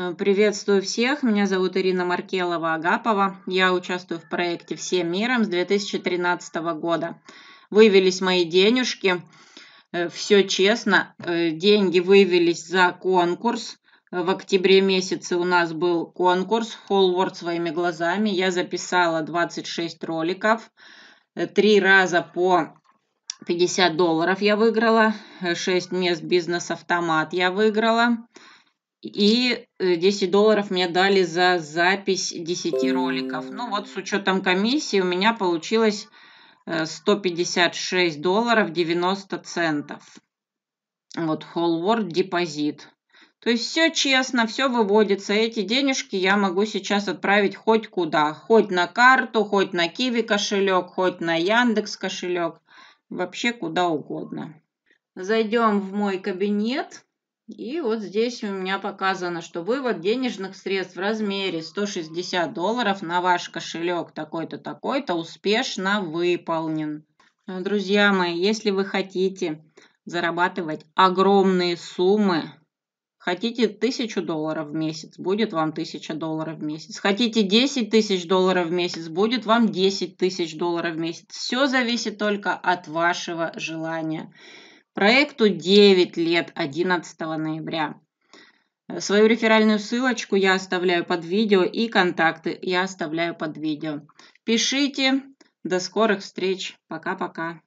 Э, приветствую всех, меня зовут Ирина Маркелова-Агапова, я участвую в проекте «Всем миром» с 2013 года. Вывелись мои денежки, э, все честно, э, деньги вывелись за конкурс, в октябре месяце у нас был конкурс «Холлворд своими глазами». Я записала 26 роликов. Три раза по 50 долларов я выиграла. 6 мест бизнес-автомат я выиграла и 10 э, долларов мне дали за запись 10 роликов. Ну вот с учетом комиссии у меня получилось 156 э, долларов 90 центов. Вот Whole депозит. То есть все честно, все выводится. Эти денежки я могу сейчас отправить хоть куда. Хоть на карту, хоть на Киви кошелек, хоть на Яндекс кошелек. Вообще куда угодно. Зайдем в мой кабинет. И вот здесь у меня показано, что вывод денежных средств в размере 160 долларов на ваш кошелек такой-то, такой-то успешно выполнен. Друзья мои, если вы хотите зарабатывать огромные суммы, хотите 1000 долларов в месяц, будет вам 1000 долларов в месяц. Хотите 10 тысяч долларов в месяц, будет вам 10 тысяч долларов в месяц. Все зависит только от вашего желания. Проекту 9 лет 11 ноября. Свою реферальную ссылочку я оставляю под видео и контакты я оставляю под видео. Пишите. До скорых встреч. Пока-пока.